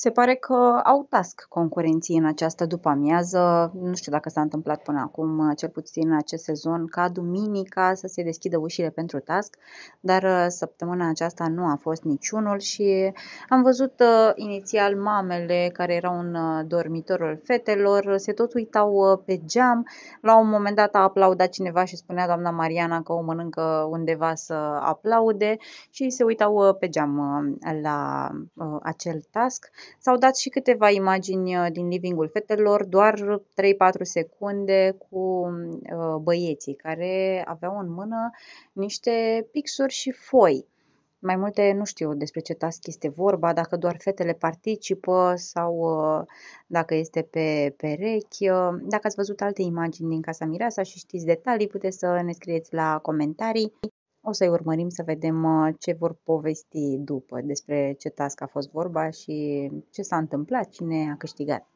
Se pare că au task concurenții în această după-amiază. Nu știu dacă s-a întâmplat până acum, uh, cel puțin în acest sezon, ca duminica să se deschidă ușile pentru task, dar uh, săptămâna aceasta nu a fost niciunul și am văzut uh, inițial mamele care erau în uh, dormitorul fetelor, se tot uitau pe geam. La un moment dat a aplaudat cineva și spunea doamna Mariana că o mănâncă undeva să aplaude și se uitau pe geam la uh, acel task. S-au dat și câteva imagini uh, din livingul fetelor, doar 3-4 secunde cu uh, băieții care aveau în mână niște pixuri și foi. Mai multe nu știu despre ce task este vorba, dacă doar fetele participă sau uh, dacă este pe perechi. Dacă ați văzut alte imagini din Casa Mireasa și știți detalii, puteți să ne scrieți la comentarii. O să-i urmărim să vedem uh, ce vor povesti după, despre ce task a fost vorba și ce s-a întâmplat, cine a câștigat.